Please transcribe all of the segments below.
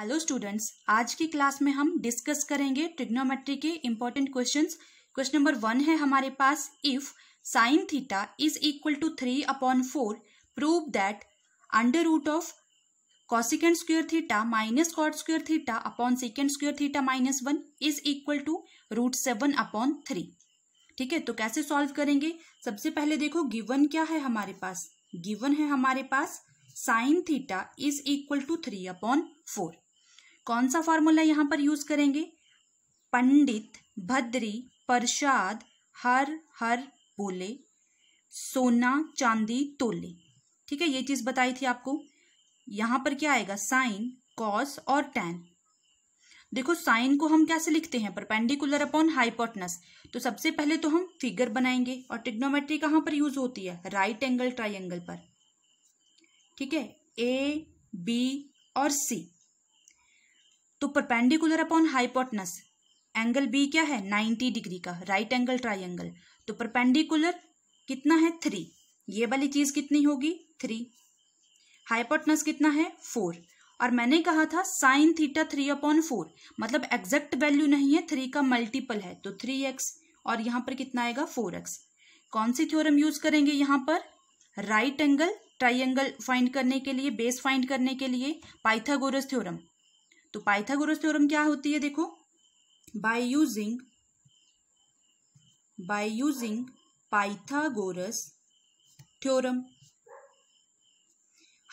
Hello students आज की class में हम डिस्कस करेंगे ट्रिग्नोमेट्री के important questions question number one है हमारे पास if sine theta is equal to three upon four prove that under root of cosecant square theta minus cot square theta upon secant square theta minus one is equal to root seven upon three ठीक है तो कैसे solve करेंगे सबसे पहले देखो given क्या है हमारे पास गिवन है हमारे पास sine theta is equal to three upon four कौन सा फॉर्मूला यहाँ पर यूज करेंगे पंडित भद्री प्रसाद हर हर बोले सोना चांदी तोले ठीक है ये चीज बताई थी आपको यहां पर क्या आएगा साइन कॉस और टेन देखो साइन को हम कैसे लिखते हैं परपेंडिकुलर अपॉन हाइपोटनस तो सबसे पहले तो हम फिगर बनाएंगे और टिग्नोमेट्री कहां पर यूज होती है राइट एंगल ट्राइंगल पर ठीक है ए बी और सी तो perpendicular upon hypotenuse angle B क्या है 90 डिग्री का राइट एंगल ट्राइंगल तो परपेंडिकुलर कितना है थ्री ये वाली चीज कितनी होगी थ्री हाइपोटनस कितना है फोर और मैंने कहा था sine theta three upon four मतलब एग्जैक्ट वैल्यू नहीं है थ्री का मल्टीपल है तो थ्री एक्स और यहाँ पर कितना आएगा फोर एक्स कौन सी थ्योरम यूज करेंगे यहाँ पर राइट एंगल ट्राइंगल फाइंड करने के लिए बेस फाइंड करने के लिए पाइथागोरस थ्योरम तो पाइथागोरस थ्योरम क्या होती है देखो by using by using Pythagoras theorem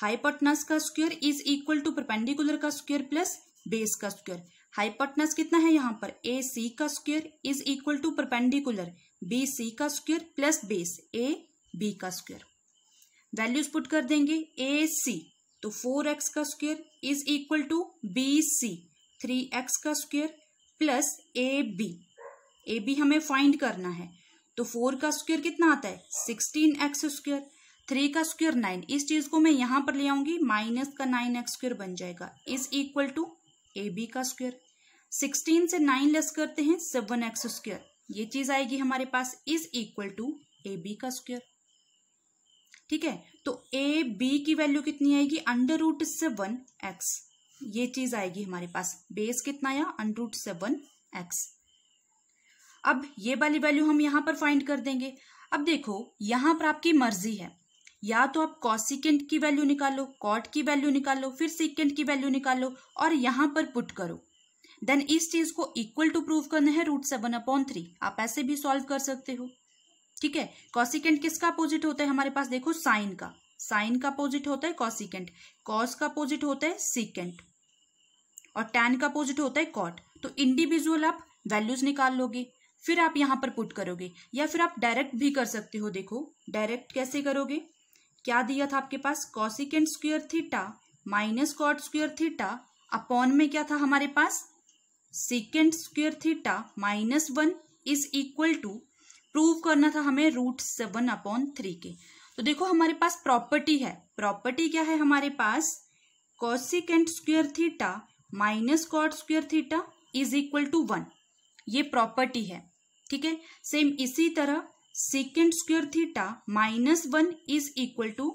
hypotenuse का square is equal to perpendicular का स्क्वायर प्लस बेस का स्क्वायर हाइपोटनस कितना है यहां पर ए सी का square is equal to perpendicular B C का square plus base A B का स्क्वायर वैल्यूज पुट कर देंगे ए सी तो फोर एक्स का square is equal to B C three X का square plus A B A B हमें find करना है तो फोर का स्क्वेयर कितना आता है सिक्सटीन एक्स स्क्वेयर थ्री का स्क्वेयर नाइन इस चीज को मैं यहां पर ले आऊंगी माइनस का नाइन एक्स स्क्वेयर बन जाएगा is equal to A B का स्क्वेयर सिक्सटीन से नाइन लेस करते हैं सेवन एक्स स्क्वेयर ये चीज आएगी हमारे पास is equal to A B का स्क्वेयर ठीक है तो ए बी की वैल्यू कितनी आएगी अंडर रूट सेवन एक्स ये चीज आएगी हमारे पास बेस कितना आया अंडर रूट सेवन एक्स अब ये वाली वैल्यू हम यहां पर फाइंड कर देंगे अब देखो यहां पर आपकी मर्जी है या तो आप कॉसिकेंट की वैल्यू निकालो कॉट की वैल्यू निकालो फिर सिकेंट की वैल्यू निकालो और यहां पर पुट करो देन इस चीज को इक्वल टू प्रूव करना है रूट सेवन अपॉन थ्री आप ऐसे भी सॉल्व कर सकते हो ठीक है कॉसिकेंट किसका अपोजिट होता है हमारे पास देखो साइन का साइन का अपोजिट होता है कॉसिकेंट कॉस का अपोजिट होता है सिकेंट और टेन का अपोजिट होता है कॉट तो इंडिविजुअल आप वैल्यूज निकाल लोगे फिर आप यहाँ पर पुट करोगे या फिर आप डायरेक्ट भी कर सकते हो देखो डायरेक्ट कैसे करोगे क्या दिया था आपके पास cosecant square theta minus cot square theta upon में क्या था हमारे पास secant square theta minus one is equal to prove करना था हमें रूट सेवन अपॉन थ्री के तो देखो हमारे पास प्रॉपर्टी है प्रॉपर्टी क्या है हमारे पास cosecant square theta minus cot square theta is equal to one ये प्रॉपर्टी है ठीक है सेम इसी तरह secant square theta minus one is equal to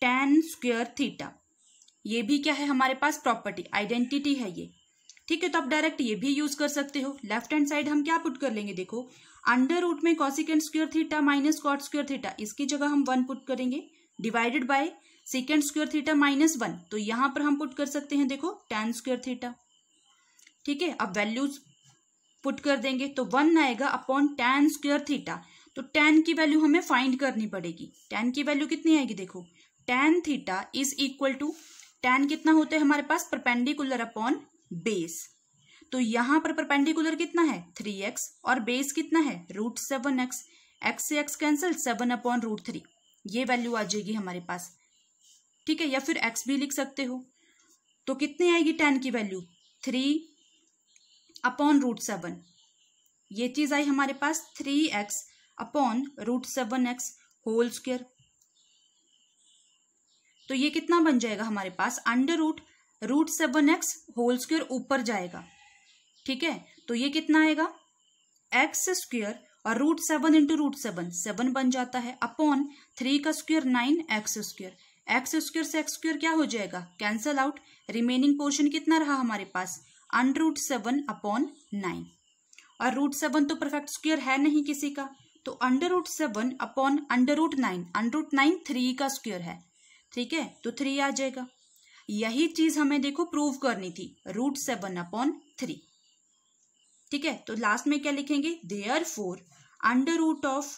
tan square theta ये भी क्या है हमारे पास प्रॉपर्टी आइडेंटिटी है ये ठीक है तो आप डायरेक्ट ये भी यूज कर सकते हो लेफ्ट हैंड साइड हम क्या पुट कर लेंगे देखो अंडर रूट में cosecant square theta minus cot square theta इसकी जगह हम वन पुट करेंगे divided by secant square theta minus one तो यहां पर हम पुट कर सकते हैं देखो टेन स्क्र थीटा ठीक है अब वैल्यूज पुट कर देंगे तो वन आएगा अपॉन टेन स्क्र थीटा तो टेन की वैल्यू हमें फाइंड करनी पड़ेगी टेन की वैल्यू कितनी आएगी देखो tan theta is equal to tan कितना होता है हमारे पास परपेंडिकुलर अपॉन बेस तो यहां पर परपेंडिकुलर कितना है थ्री एक्स और बेस कितना है रूट सेवन एक्स एक्स से x cancel seven upon root three ये वैल्यू आ जाएगी हमारे पास ठीक है या फिर एक्स भी लिख सकते हो तो कितनी आएगी टेन की value three upon root seven ये चीज़ आई हमारे पास three x upon root seven x whole square तो ये कितना बन जाएगा हमारे पास under root root seven x whole square ऊपर जाएगा ठीक है तो ये कितना आएगा एक्स स्क्वेयर और root seven into root seven seven बन जाता है अपॉन थ्री का square nine x square x square से एक्स स्क्वेयर क्या हो जाएगा कैंसल आउट रिमेनिंग पोर्शन कितना रहा हमारे पास under root seven upon nine और रूट सेवन तो परफेक्ट स्क्वेयर है नहीं किसी का तो under root seven upon under root nine under root nine three का स्क्वेयर है ठीक है तो थ्री आ जाएगा यही चीज हमें देखो प्रूव करनी थी रूट सेवन अपॉन थ्री ठीक है तो लास्ट में क्या लिखेंगे therefore under root of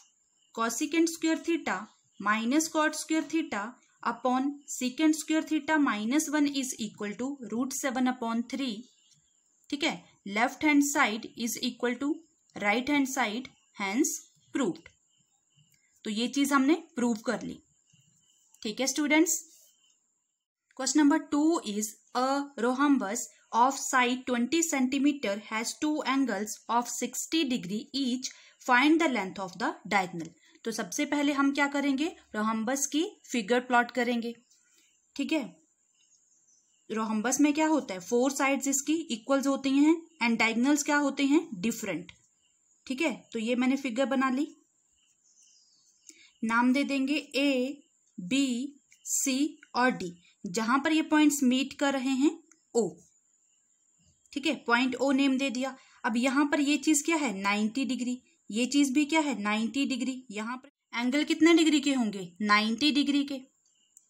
cosecant square theta minus cot square theta upon secant square theta minus one is equal to root seven upon three ठीक है left hand side is equal to right hand side hence proof तो ये चीज हमने prove कर ली ठीक है students question number two is a rhombus of side 20 centimeter has two angles of 60 degree each. Find the length of the diagonal. तो सबसे पहले हम क्या करेंगे रोहम्बस की फिगर प्लॉट करेंगे ठीक है रोहम्बस में क्या होता है फोर साइड्स इसकी इक्वल्स होती हैं एंड डायगनल्स क्या होते हैं डिफरेंट ठीक है तो ये मैंने फिगर बना ली नाम दे देंगे ए बी सी और डी जहां पर ये पॉइंट्स मीट कर रहे हैं ओ ठीक है पॉइंट ओ नेम दे दिया अब यहाँ पर ये चीज़ क्या है नाइन्टी डिग्री ये चीज़ भी क्या है नाइन्टी डिग्री यहाँ पर एंगल कितने डिग्री के होंगे नाइन्टी डिग्री के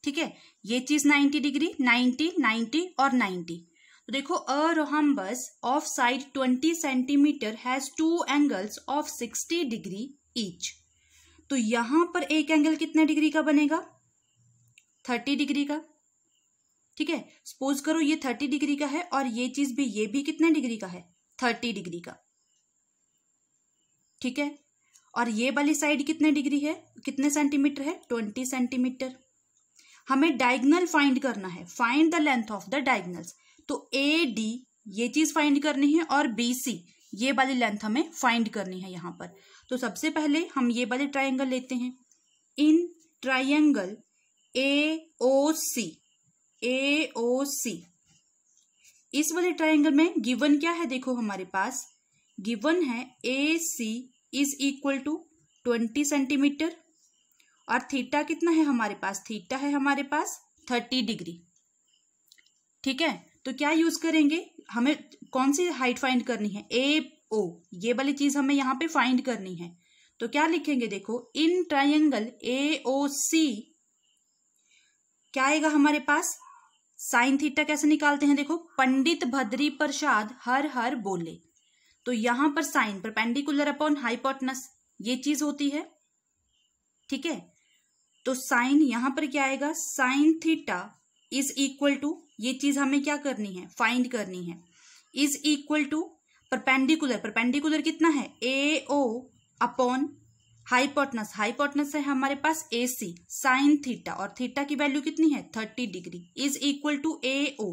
ठीक है ये चीज़ नाइन्टी डिग्री नाइन्टी नाइन्टी और नाइन्टी तो देखो a rhombus of side 20 centimetre has two angles of 60 degree each तो यहां पर एक एंगल कितने डिग्री का बनेगा थर्टी डिग्री का ठीक है सपोज करो ये थर्टी डिग्री का है और ये चीज भी ये भी कितने डिग्री का है थर्टी डिग्री का ठीक है और ये वाली साइड कितने डिग्री है कितने सेंटीमीटर है ट्वेंटी सेंटीमीटर हमें डायगनल फाइंड करना है find the length of the diagonals तो ए डी ये चीज फाइंड करनी है और बी सी ये वाली लेंथ हमें फाइंड करनी है यहां पर तो सबसे पहले हम ये वाले ट्राइंगल लेते हैं इन ट्राइंगल ए ओ सी ए ओ सी इस वाले ट्राइंगल में गिवन क्या है देखो हमारे पास गिवन है A C is equal to twenty centimetre और थीटा कितना है हमारे पास थीटा है हमारे पास थर्टी डिग्री ठीक है तो क्या यूज करेंगे हमें कौन सी हाइट फाइंड करनी है ए ओ ये वाली चीज हमें यहाँ पे फाइंड करनी है तो क्या लिखेंगे देखो इन ट्राइंगल ए ओ सी क्या आएगा हमारे पास साइन थीटा कैसे निकालते हैं देखो पंडित भद्री प्रसाद हर हर बोले तो यहां पर साइन परपेंडिकुलर अपॉन हाइपोटनस ये चीज होती है ठीक है तो साइन यहां पर क्या आएगा sine theta is equal to ये चीज हमें क्या करनी है फाइंड करनी है is equal to perpendicular perpendicular कितना है A O upon hypotenuse hypotenuse है हमारे पास ए सी साइन थीटा और थीटा की वैल्यू कितनी है thirty degree is equal to A O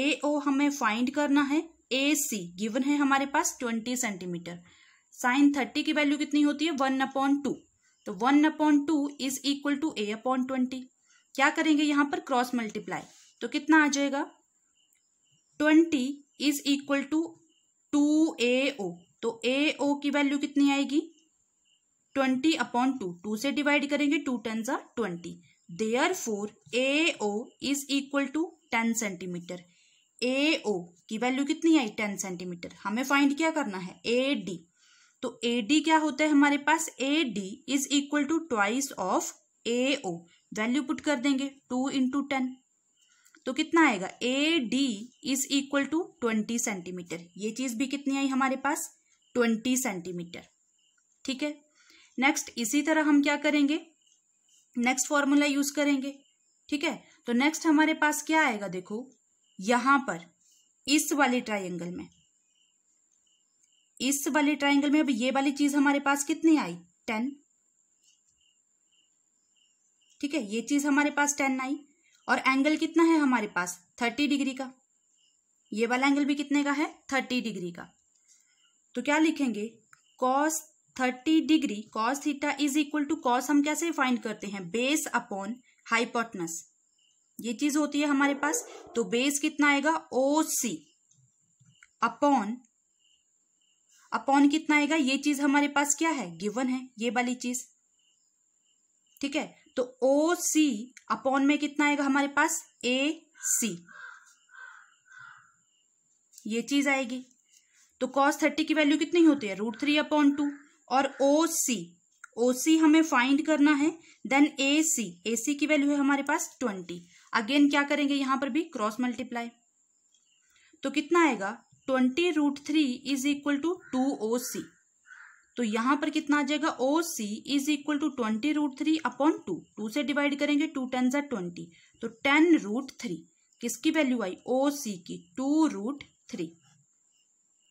A O हमें फाइंड करना है ए सी गिवन है हमारे पास ट्वेंटी सेंटीमीटर साइन थर्टी की वैल्यू कितनी होती है वन अपॉन टू तो one upon two is equal to A upon twenty क्या करेंगे यहां पर क्रॉस मल्टीप्लाई तो कितना आ जाएगा twenty is equal to two A O तो ए ओ की वैल्यू कितनी आएगी ट्वेंटी अपॉन टू टू से डिवाइड करेंगे टू टेन जा twenty therefore A O is equal to ten centimetre A O की वैल्यू कितनी आई टेन सेंटीमीटर हमें फाइंड क्या करना है ए डी तो ए डी क्या होता है हमारे पास A D is equal to twice of A O value put कर देंगे टू इंटू टेन तो कितना आएगा A D is equal to twenty centimetre ये चीज भी कितनी आई हमारे पास ट्वेंटी सेंटीमीटर ठीक है नेक्स्ट इसी तरह हम क्या करेंगे नेक्स्ट फॉर्मूला यूज करेंगे ठीक है तो नेक्स्ट हमारे पास क्या आएगा देखो यहां पर इस वाले ट्राइंगल में इस वाले ट्राइंगल में अब ये वाली चीज हमारे पास कितनी आई टेन ठीक है ये चीज हमारे पास टेन आई और एंगल कितना है हमारे पास थर्टी डिग्री का ये वाला एंगल भी कितने का है थर्टी डिग्री का तो क्या लिखेंगे cos thirty degree cos theta is equal to cos हम कैसे फाइंड करते हैं बेस अपॉन हाइपोटनस ये चीज होती है हमारे पास तो बेस कितना आएगा ओ सी अपॉन अपॉन कितना आएगा ये चीज हमारे पास क्या है गिवन है ये वाली चीज ठीक है तो ओ सी अपॉन में कितना आएगा हमारे पास ए सी ये चीज आएगी तो कॉस थर्टी की वैल्यू कितनी होती है रूट थ्री अपॉन टू और ओ सी ओ सी हमें फाइंड करना है देन ए सी ए सी की वैल्यू है हमारे पास ट्वेंटी अगेन क्या करेंगे यहां पर भी क्रॉस मल्टीप्लाई तो कितना आएगा twenty root three is equal to two O C तो यहां पर कितना आ जाएगा O C is equal to twenty root three upon two two से डिवाइड करेंगे टू टेन जार ट्वेंटी तो टेन रूट थ्री किसकी वैल्यू आई ओ सी की टू रूट थ्री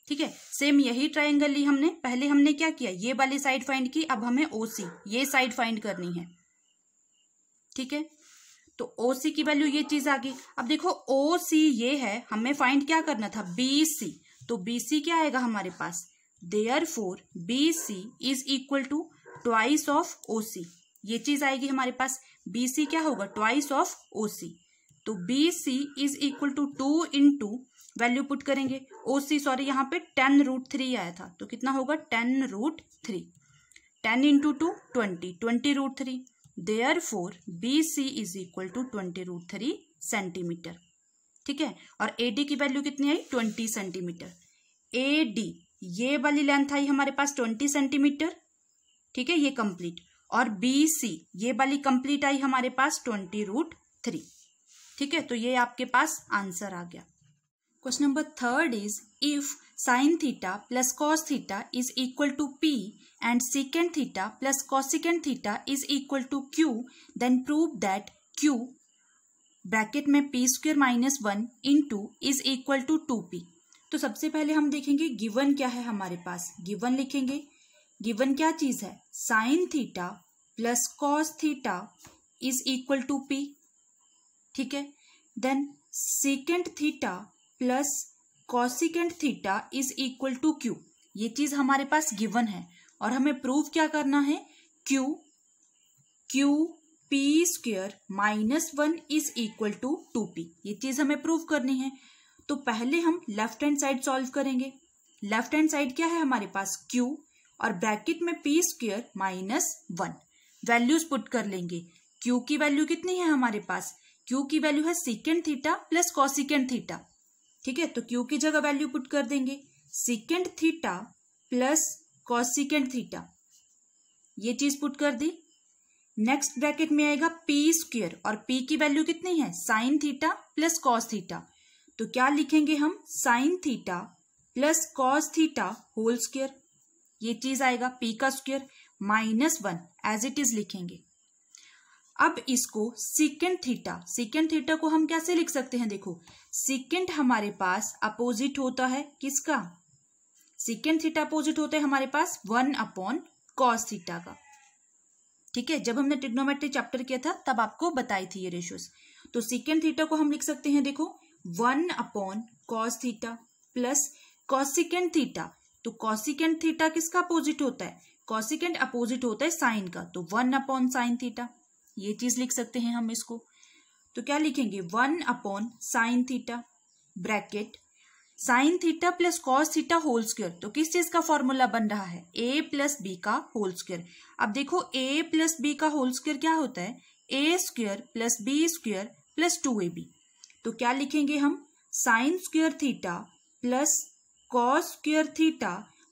ठीक है सेम यही ट्राइंगल ली हमने पहले हमने क्या किया ये वाली साइड फाइंड की अब हमें ओसी ये साइड फाइंड करनी है ठीक है तो ओसी की वैल्यू ये चीज आ गई अब देखो ओ सी ये है हमें फाइंड क्या करना था बी सी तो बी सी क्या आएगा हमारे पास therefore B C is equal to twice of O C ये चीज आएगी हमारे पास बी सी क्या होगा ट्वाइस ऑफ ओ सी तो B C is equal to two into value put करेंगे ओ सी सॉरी यहाँ पे टेन रूट थ्री आया था तो कितना होगा ten root three ten into two twenty twenty root three therefore B C is equal to twenty root three centimetre ठीक है और ए डी की वैल्यू कितनी आई ट्वेंटी सेंटीमीटर ए डी ये वाली लेंथ आई हमारे पास ट्वेंटी सेंटीमीटर ठीक है ये कंप्लीट और बी सी ये वाली कंप्लीट आई हमारे पास ट्वेंटी रूट थ्री ठीक है तो ये आपके पास आंसर आ गया question number third is if sine theta plus cos theta is equal to P and secant theta plus cosecant theta is equal to Q then prove that Q bracket में P square minus one into is equal to two P तो सबसे पहले हम देखेंगे given क्या है हमारे पास गिवन लिखेंगे गिवन क्या चीज है sine theta plus cos theta is equal to P ठीक है then secant theta plus cosecant theta is equal to Q ये चीज हमारे पास गिवन है और हमें प्रूव क्या करना है Q Q P square minus one is equal to two P ये चीज हमें प्रूव करनी है तो पहले हम लेफ्ट हैंड साइड सॉल्व करेंगे लेफ्ट हैंड साइड क्या है हमारे पास क्यू और ब्रैकेट में P square minus one values put कर लेंगे क्यू की वैल्यू कितनी है हमारे पास क्यू की वैल्यू है secant theta plus cosecant theta ठीक है तो क्यू की जगह वैल्यू पुट कर देंगे secant theta plus cosecant theta ये चीज पुट कर दी नेक्स्ट ब्रैकेट में आएगा पी स्क्र और पी की वैल्यू कितनी है sine theta plus cos theta तो क्या लिखेंगे हम sine theta plus cos theta whole square ये चीज आएगा पी का square minus one as it is लिखेंगे अब इसको सिकेंड थीटा सिकेंड थीटा को हम कैसे लिख सकते हैं देखो सिकेंड हमारे पास अपोजिट होता है किसका सिकेंड थीटा अपोजिट होता है हमारे पास वन अपॉन कॉस थीटा का ठीक है जब हमने ट्रिग्नोमेट्री चैप्टर किया था तब आपको बताई थी ये रेशियोस तो सिकेंड थीटा को हम लिख सकते हैं देखो one upon cos theta plus cosecant theta तो कॉसिकेंड थीटा किसका अपोजिट होता है कॉसिकेंड अपोजिट होता है साइन का तो वन अपॉन साइन थीटा ये चीज लिख सकते हैं हम इसको तो क्या लिखेंगे one upon sine theta bracket sine theta plus cos theta whole square तो किस चीज का फॉर्मूला बन रहा है ए प्लस बी का होल स्क्वायर अब देखो ए प्लस बी का होल स्क्वायर क्या होता है A square plus B square plus two A B तो क्या लिखेंगे हम sine square theta plus cos square theta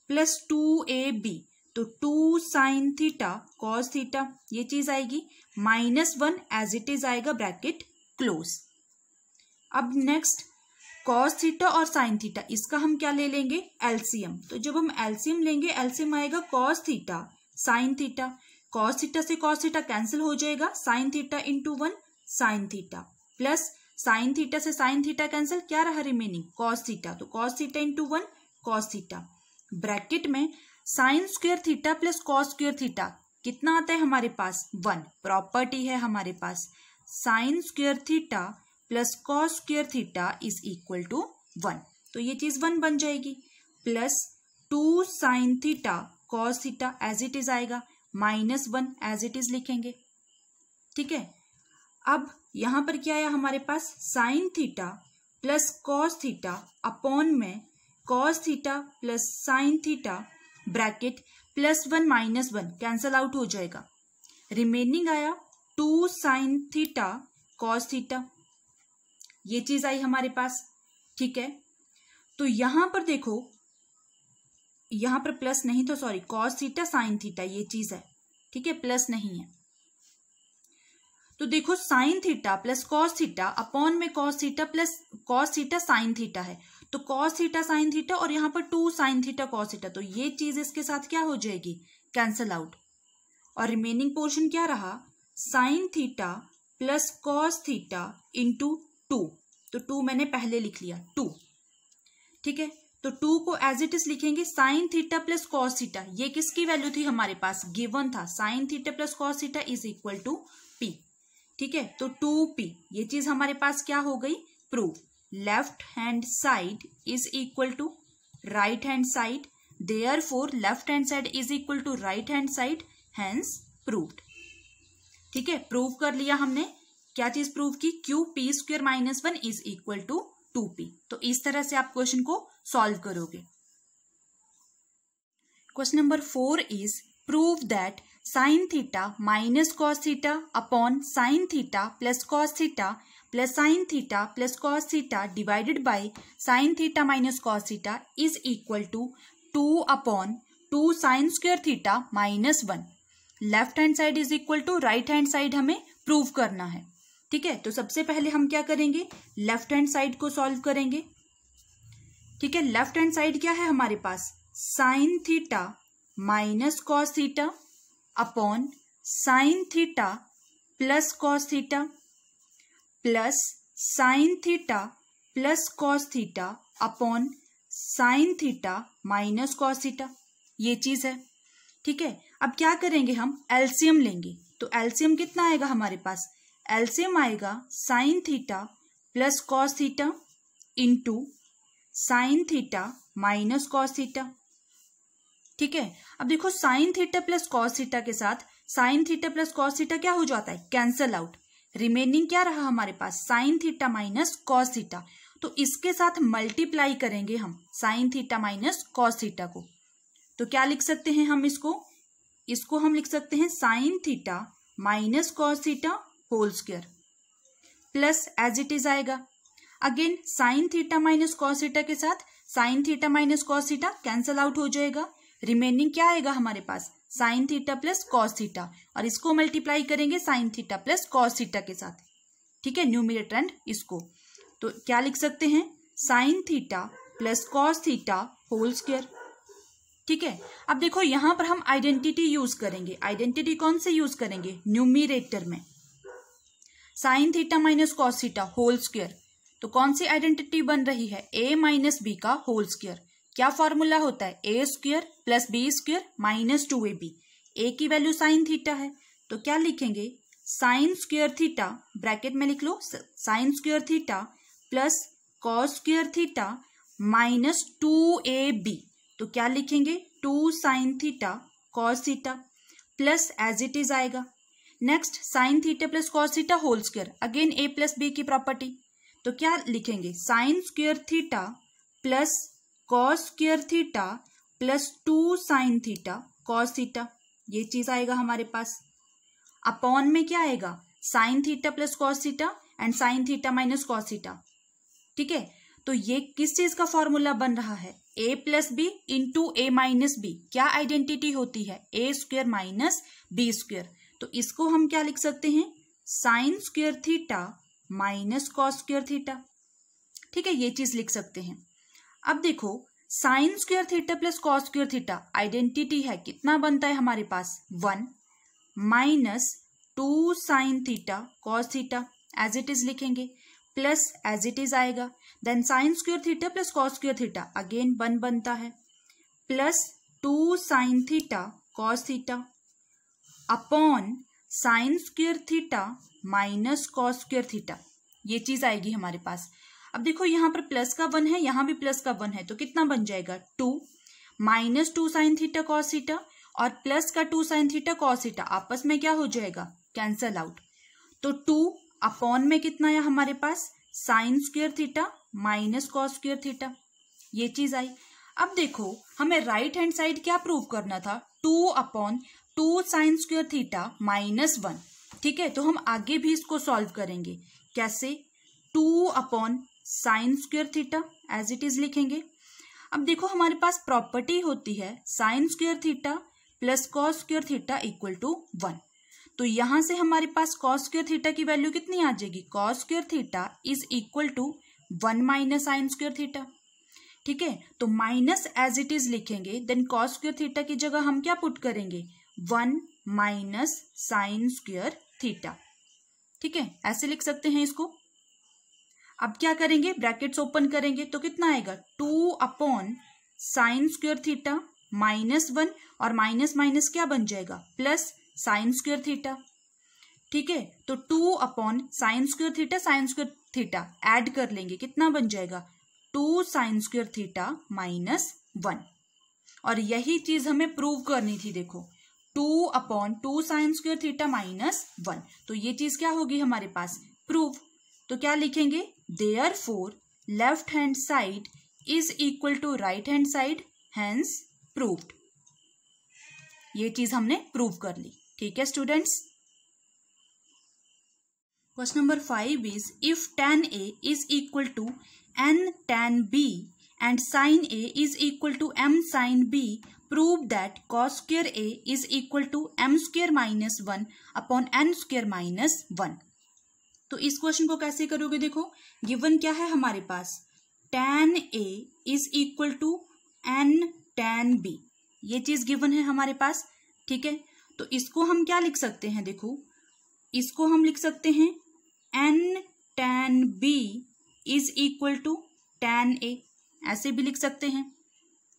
plus two A B तो two sine theta cos theta ये चीज आएगी minus one as it is आएगा ब्रैकेट क्लोज अब नेक्स्ट कॉस थीटा और साइन थीटा इसका हम क्या ले लेंगे एल्सियम तो जब हम एल्सियम लेंगे एल्सियम आएगा cos theta sine theta cos theta से कॉस थीटा कैंसिल हो जाएगा sine theta into one sine theta plus sine theta से साइन थीटा कैंसिल क्या रहा रिमेनिंग कॉस थीटा तो cos theta into one cos theta bracket में sine square theta plus cos square theta कितना आता है हमारे पास वन प्रॉपर्टी है हमारे पास sine square theta plus cos square theta is equal to one तो ये चीज वन बन जाएगी plus two sine theta cos theta as it is आएगा minus one as it is लिखेंगे ठीक है अब यहां पर क्या आया हमारे पास sine theta plus cos theta upon में cos theta plus sine theta bracket plus one minus one cancel out हो जाएगा रिमेनिंग आया two sine theta cos theta ये चीज आई हमारे पास ठीक है तो यहां पर देखो यहां पर प्लस नहीं तो sorry cos theta sine theta ये चीज है ठीक है प्लस नहीं है तो देखो sine theta plus cos theta upon में cos theta plus cos theta sine theta है तो कॉस थीटा साइन थीटा और यहां पर two sine theta cos theta तो ये चीज इसके साथ क्या हो जाएगी कैंसल आउट और रिमेनिंग पोर्शन क्या रहा sine theta plus cos theta into two तो टू मैंने पहले लिख लिया टू ठीक है तो टू को एज इट इज लिखेंगे sine theta plus cos theta ये किसकी वैल्यू थी हमारे पास गिवन था sine theta plus cos theta is equal to ठीक है तो टू पी ये चीज हमारे पास क्या हो गई proof left hand side is equal to right hand side therefore left hand side is equal to right hand side hence proof ठीक है प्रूव कर लिया हमने क्या चीज प्रूव की Q P square minus one is equal to two P तो इस तरह से आप क्वेश्चन को सॉल्व करोगे question number four is prove that sine theta minus cos theta upon sine theta plus cos theta plus sine theta plus cos theta divided by sine theta minus cos theta is equal to two upon two sine square theta minus one left hand side is equal to right hand side हमें prove करना है ठीक है तो सबसे पहले हम क्या करेंगे लेफ्ट हैंड साइड को सॉल्व करेंगे ठीक है लेफ्ट हैंड साइड क्या है हमारे पास sine theta minus cos theta upon sine theta plus cos theta plus sine theta plus cos theta upon sine theta minus cos theta ये चीज है ठीक है अब क्या करेंगे हम एल्सियम लेंगे तो एल्सियम कितना आएगा हमारे पास एल्सियम आएगा sine theta plus cos theta into sine theta minus cos theta ठीक है अब देखो sine theta plus cos theta के साथ sine theta plus cos theta क्या हो जाता है कैंसल आउट रिमेनिंग क्या रहा हमारे पास sine theta minus cos theta तो इसके साथ मल्टीप्लाई करेंगे हम sine theta minus cos theta को तो क्या लिख सकते हैं हम इसको इसको हम लिख सकते हैं sine theta minus cos theta whole square plus as it is आएगा again sine theta minus cos theta के साथ sine theta minus cos theta cancel out हो जाएगा रिमेनिंग क्या आएगा हमारे पास sine theta plus cos theta और इसको मल्टीप्लाई करेंगे sine theta plus cos theta के साथ ठीक है न्यूमिरेटर एंड इसको तो क्या लिख सकते हैं sine theta plus cos theta whole square ठीक है अब देखो यहां पर हम आइडेंटिटी यूज करेंगे आइडेंटिटी कौन से यूज करेंगे न्यूमिरेटर में sine theta minus cos theta whole square तो कौन सी आइडेंटिटी बन रही है ए माइनस बी का होल स्क्वायर क्या फॉर्मूला होता है A square plus B square minus two A B A की वैल्यू साइन थीटा है तो क्या लिखेंगे साइन स्क्वेयर थीटा ब्रैकेट में लिख लो sine square theta plus cos square theta minus two A B तो क्या लिखेंगे two sine theta cos theta plus as it is आएगा next sine theta plus cos theta whole square again A plus B की property तो क्या लिखेंगे sine square theta plus cos square theta plus two sine theta cos theta ये चीज आएगा हमारे पास अपॉन में क्या आएगा sine theta plus cos theta and sine theta minus cos theta ठीक है तो ये किस चीज का फॉर्मूला बन रहा है A plus B into A minus B क्या आइडेंटिटी होती है A square minus B square तो इसको हम क्या लिख सकते हैं sine square theta minus cos square theta ठीक है ये चीज लिख सकते हैं अब देखो sine square theta plus cos square theta identity है कितना बनता है हमारे पास one minus two sine theta cos theta as it is लिखेंगे प्लस एज इट इज आएगा then sine square theta plus cos square theta again one बनता है plus two sine theta cos theta upon sine square theta minus cos square theta ये चीज आएगी हमारे पास अब देखो यहाँ पर प्लस का वन है यहां भी प्लस का वन है तो कितना बन जाएगा two minus two sine theta cos theta और प्लस का टू साइन थीटा कॉस सीटा आपस में क्या हो जाएगा कैंसल आउट तो टू अपॉन में कितना है हमारे पास sine square theta minus cos square theta ये चीज आई अब देखो हमें राइट हैंड साइड क्या प्रूव करना था two upon two sine square theta minus one ठीक है तो हम आगे भी इसको सॉल्व करेंगे कैसे two upon sine square theta as it is लिखेंगे अब देखो हमारे पास प्रॉपर्टी होती है sine square theta plus cos square theta equal to one तो यहां से हमारे पास कॉस स्क्वेयर थीटा की वैल्यू कितनी आ जाएगी cos square theta is equal to one minus sine square theta ठीक है तो माइनस एज इट इज लिखेंगे देन कॉस स्क्वेयर थीटा की जगह हम क्या पुट करेंगे one minus sine square theta ठीक है ऐसे लिख सकते हैं इसको अब क्या करेंगे ब्रैकेट्स ओपन करेंगे तो कितना आएगा two upon sine square theta minus one और माइनस माइनस क्या बन जाएगा प्लस साइन स्क्वेयर थीटा ठीक है तो two upon sine square theta sine square theta add कर लेंगे कितना बन जाएगा two sine square theta minus one और यही चीज हमें प्रूव करनी थी देखो two upon two sine square theta minus one तो ये चीज क्या होगी हमारे पास प्रूव तो क्या लिखेंगे therefore left hand side is equal to right hand side hence proved ये चीज हमने प्रूव कर ली ठीक है students question number five is if tan A is equal to N tan B and sine A is equal to M sine B prove that cos square A is equal to M square minus one upon N square minus one तो इस question को कैसे करोगे देखो given क्या है हमारे पास tan A is equal to N tan B ये चीज गिवन है हमारे पास ठीक है तो इसको हम क्या लिख सकते हैं देखो इसको हम लिख सकते हैं N tan B is equal to tan A ऐसे भी लिख सकते हैं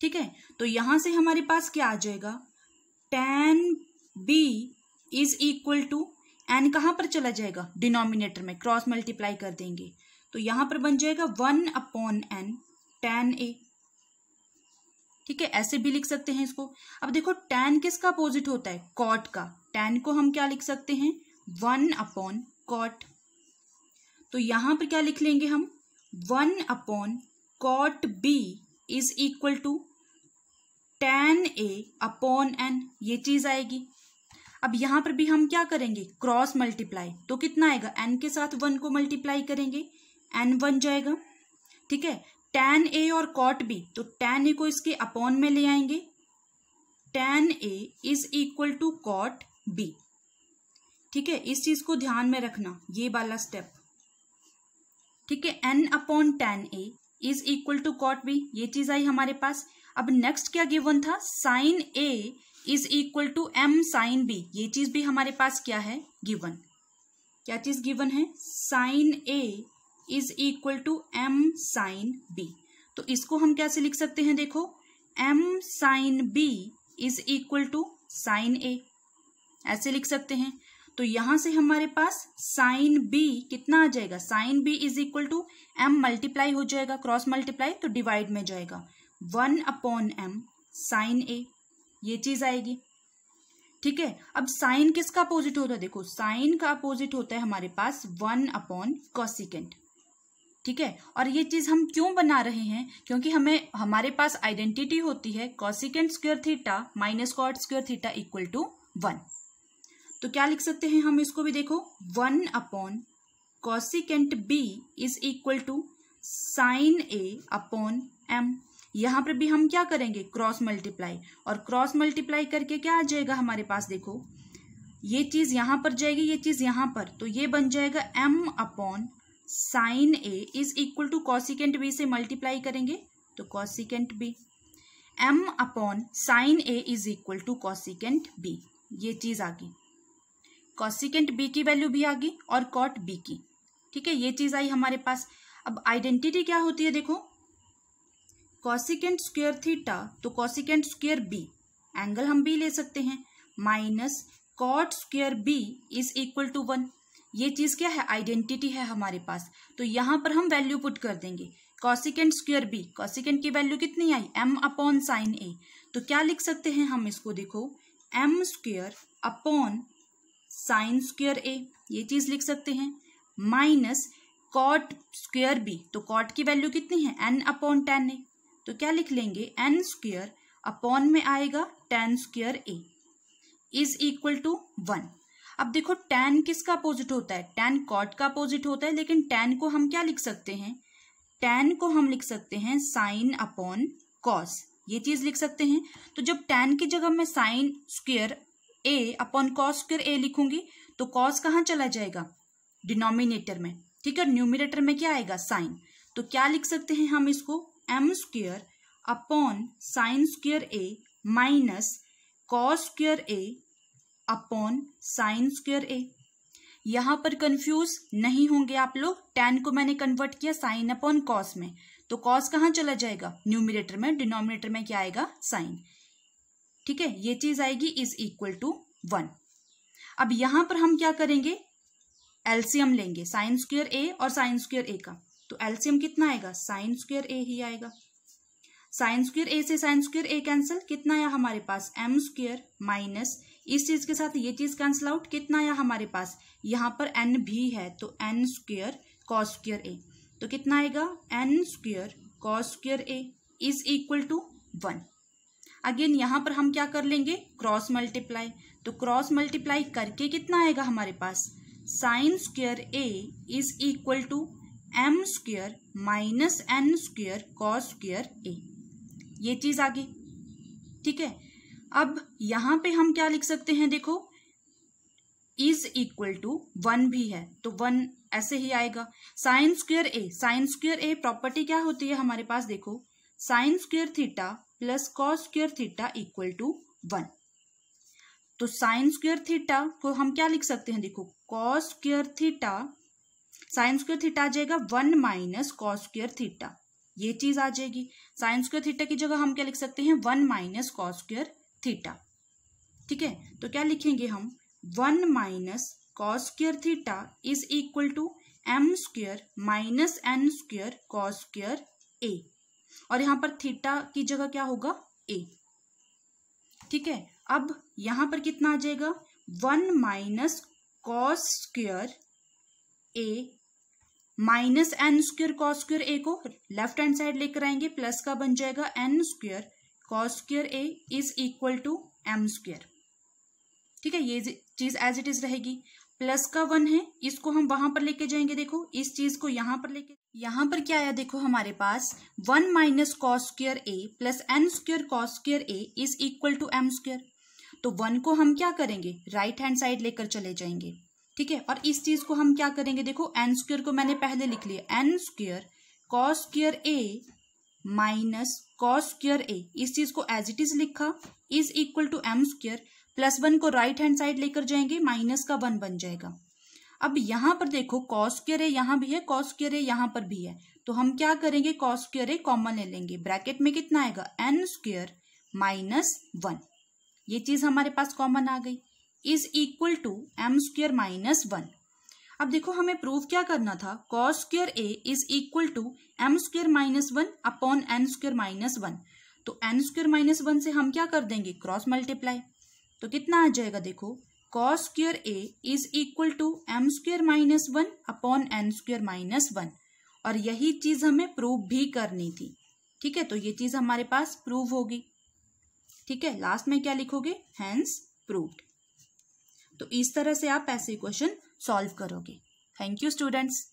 ठीक है तो यहां से हमारे पास क्या आ जाएगा tan B is equal to N कहाँ पर चला जाएगा डिनोमिनेटर में क्रॉस मल्टीप्लाई कर देंगे तो यहाँ पर बन जाएगा one upon N tan A ठीक है ऐसे भी लिख सकते हैं इसको अब देखो टेन किसका अपोजिट होता है कॉट का टेन को हम क्या लिख सकते हैं वन अपॉन कॉट तो यहाँ पर क्या लिख लेंगे हम one upon cot B is equal to tan A upon N ये चीज आएगी अब यहां पर भी हम क्या करेंगे क्रॉस मल्टीप्लाई तो कितना आएगा एन के साथ वन को मल्टीप्लाई करेंगे एन बन जाएगा ठीक है टेन ए और कॉट बी तो टेन ए को इसके अपॉन में ले आएंगे tan A is equal to cot B ठीक है इस चीज को ध्यान में रखना ये वाला स्टेप ठीक है N upon tan A is equal to cot B ये चीज आई हमारे पास अब नेक्स्ट क्या गिवन था sine A is equal to M sine B ये चीज भी हमारे पास क्या है गिवन क्या चीज गिवन है sine A is equal to M sine B तो इसको हम कैसे लिख सकते हैं देखो M sine B is equal to sine A ऐसे लिख सकते हैं तो यहां से हमारे पास साइन बी कितना आ जाएगा sine B is equal to M multiply हो जाएगा क्रॉस मल्टीप्लाई तो डिवाइड में जाएगा one upon M sine A ये चीज आएगी ठीक है अब साइन किसका अपोजिट होता है देखो साइन का अपोजिट होता है हमारे पास वन अपॉन कॉसिकेंट ठीक है और ये चीज हम क्यों बना रहे हैं क्योंकि हमें हमारे पास आइडेंटिटी होती है cosecant square theta minus cot square theta equal to one तो क्या लिख सकते हैं हम इसको भी देखो one upon cosecant B is equal to sine A upon M यहां पर भी हम क्या करेंगे क्रॉस मल्टीप्लाई और क्रॉस मल्टीप्लाई करके क्या आ जाएगा हमारे पास देखो ये चीज यहां पर जाएगी ये चीज यहां पर तो ये बन जाएगा M upon sine A is equal to cosecant B से मल्टीप्लाई करेंगे तो cosecant B M upon sine A is equal to cosecant B ये चीज आ गई कॉसिकेंट बी की वैल्यू भी आ गई और कॉट बी की ठीक है ये चीज आई हमारे पास अब आइडेंटिटी क्या होती है देखो कॉसिकेंट स्क्वेयर थीटा तो कॉसिकेंट स्क्वेयर बी एंगल हम बी ले सकते हैं minus cot square B is equal to one ये चीज़ क्या है आइडेंटिटी है हमारे पास तो यहाँ पर हम वैल्यू पुट कर देंगे कॉसिकेंट स्क्वेयर बी कॉसिकेंट की वैल्यू कितनी आई एम अपॉन साइन ए तो क्या लिख सकते हैं हम इसको देखो M square upon sine square A ये चीज़ लिख सकते हैं माइनस कॉट स्क्वेयर बी तो कॉट की वैल्यू कितनी है एन अपॉन टेन ए तो क्या लिख लेंगे एन स्क्र अपॉन में आएगा tan square A is equal to one अब देखो टेन किसका अपोजिट होता है टेन कॉट का अपोजिट होता है लेकिन टेन को हम क्या लिख सकते हैं टेन को हम लिख सकते हैं साइन अपॉन कॉस ये चीज लिख सकते हैं तो जब टेन की जगह मैं sine square A upon cos square A लिखूंगी तो कॉस कहाँ चला जाएगा डिनोमिनेटर में ठीक है न्यूमिनेटर में क्या आएगा साइन तो क्या लिख सकते हैं हम इसको M square upon sine square A minus cos square A upon sine square A यहां पर कंफ्यूज नहीं होंगे आप लोग टेन को मैंने कन्वर्ट किया साइन अपॉन कॉस में तो कॉस कहाँ चला जाएगा न्यूमिनेटर में डिनोमिनेटर में क्या आएगा साइन ठीक है ये चीज आएगी इज इक्वल टू वन अब यहां पर हम क्या करेंगे एल्सियम लेंगे साइन स्क्र ए और साइन स्क्र ए का तो एल्सियम कितना आएगा साइन स्क्र ए ही आएगा साइन स्क्र ए से साइन स्क्र ए कैंसिल कितना आया हमारे पास एम स्क्र माइनस इस चीज के साथ ये चीज कैंसिल आउट कितना आया हमारे पास यहाँ पर एन भी है तो N square cos square A तो कितना आएगा N square cos square A is equal to one again यहाँ पर हम क्या कर लेंगे क्रॉस मल्टीप्लाई तो क्रॉस मल्टीप्लाई करके कितना आएगा हमारे पास sine square A is equal to M square minus N square cos square A ये चीज आ गई ठीक है अब यहां पे हम क्या लिख सकते हैं देखो इज इक्वल टू वन भी है तो वन ऐसे ही आएगा sine square A sine square A property क्या होती है हमारे पास देखो sine square theta plus cos square theta equal to one तो साइन स्क्र थीटा को हम क्या लिख सकते हैं देखो cos square theta sine square theta आ जाएगा वन माइनस कॉस थीटा ये चीज आ जाएगी साइन स्क्र थीटा की जगह हम क्या लिख सकते हैं वन माइनस कॉस थीटा ठीक है तो क्या लिखेंगे हम one minus cos theta is equal to M square minus N square cos A और यहां पर थीटा की जगह क्या होगा ए ठीक है अब यहां पर कितना आ जाएगा one minus cos square A minus N square cos square A को लेफ्ट हैंड साइड लेकर आएंगे प्लस का बन जाएगा N square cos square A is equal to M square ठीक है ये चीज एज इट इज रहेगी प्लस का वन है इसको हम वहां पर लेके जाएंगे देखो इस चीज को यहां पर लेके यहाँ पर क्या आया देखो हमारे पास one minus cos square A plus N square cos square A is equal to M square तो वन को हम क्या करेंगे राइट हैंड साइड लेकर चले जाएंगे ठीक है और इस चीज को हम क्या करेंगे देखो एन स्क्र को मैंने पहले लिख लिया N square cos square A minus cos square A इस चीज को एज इट इज लिखा is equal to M square plus one को राइट हैंड साइड लेकर जाएंगे माइनस का वन बन जाएगा अब यहां पर देखो कॉस स्क्र ए यहां भी है कॉस स्क्र ए यहां पर भी है तो हम क्या करेंगे कॉस स्क्र ए कॉमन ले लेंगे ब्रैकेट में कितना आएगा एन स्क्र माइनस वन ये चीज हमारे पास कॉमन आ गई is equal to M square minus one अब देखो हमें प्रूव क्या करना था cos square A is equal to M square minus one upon N square minus one तो एन स्क्र माइनस वन से हम क्या कर देंगे क्रॉस मल्टीप्लाई तो कितना आ जाएगा देखो cos square A is equal to M square minus one upon N square minus one और यही चीज हमें प्रूव भी करनी थी ठीक है तो ये चीज हमारे पास प्रूव होगी ठीक है लास्ट में क्या लिखोगे हैंस प्रूव्ड तो इस तरह से आप ऐसे क्वेश्चन सॉल्व करोगे थैंक यू स्टूडेंट्स